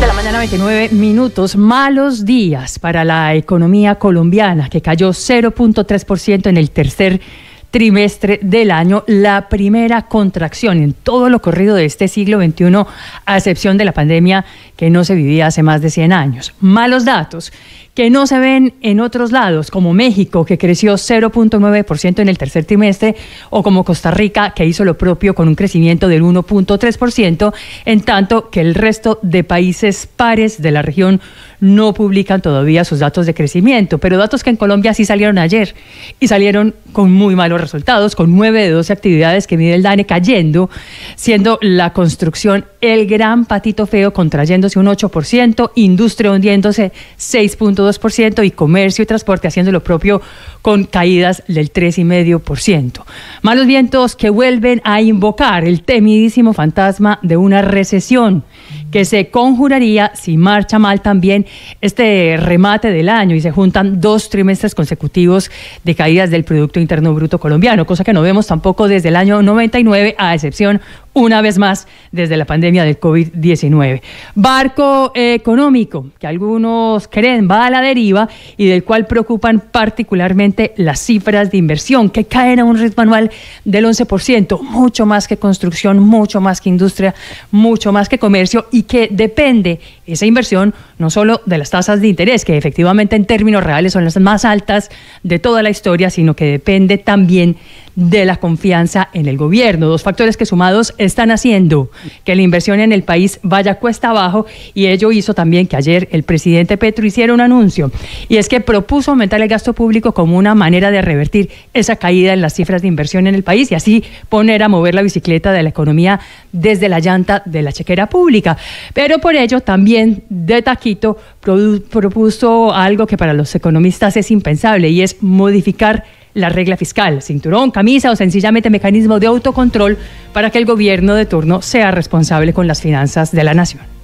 de la mañana, 29 minutos. Malos días para la economía colombiana, que cayó 0.3% en el tercer trimestre del año, la primera contracción en todo lo corrido de este siglo XXI, a excepción de la pandemia que no se vivía hace más de 100 años. Malos datos que no se ven en otros lados, como México, que creció 0.9% en el tercer trimestre, o como Costa Rica, que hizo lo propio con un crecimiento del 1.3%, en tanto que el resto de países pares de la región no publican todavía sus datos de crecimiento, pero datos que en Colombia sí salieron ayer y salieron con muy malos resultados, con 9 de 12 actividades que mide el DANE cayendo, siendo la construcción el gran patito feo, contrayéndose un 8%, industria hundiéndose 6.2%, 2% y comercio y transporte haciendo lo propio con caídas del 3,5%. Malos vientos que vuelven a invocar el temidísimo fantasma de una recesión que se conjuraría si marcha mal también este remate del año y se juntan dos trimestres consecutivos de caídas del Producto Interno Bruto colombiano, cosa que no vemos tampoco desde el año 99, a excepción una vez más desde la pandemia del COVID-19. Barco eh, económico que algunos creen va a la deriva y del cual preocupan particularmente las cifras de inversión que caen a un ritmo anual del 11%, mucho más que construcción, mucho más que industria, mucho más que comercio y que depende esa inversión no solo de las tasas de interés, que efectivamente en términos reales son las más altas de toda la historia, sino que depende también de la confianza en el gobierno. Dos factores que sumados están haciendo que la inversión en el país vaya cuesta abajo y ello hizo también que ayer el presidente Petro hiciera un anuncio y es que propuso aumentar el gasto público como una manera de revertir esa caída en las cifras de inversión en el país y así poner a mover la bicicleta de la economía desde la llanta de la chequera pública. Pero por ello también de taquito propuso algo que para los economistas es impensable y es modificar la regla fiscal, cinturón, camisa o sencillamente mecanismo de autocontrol para que el gobierno de turno sea responsable con las finanzas de la nación.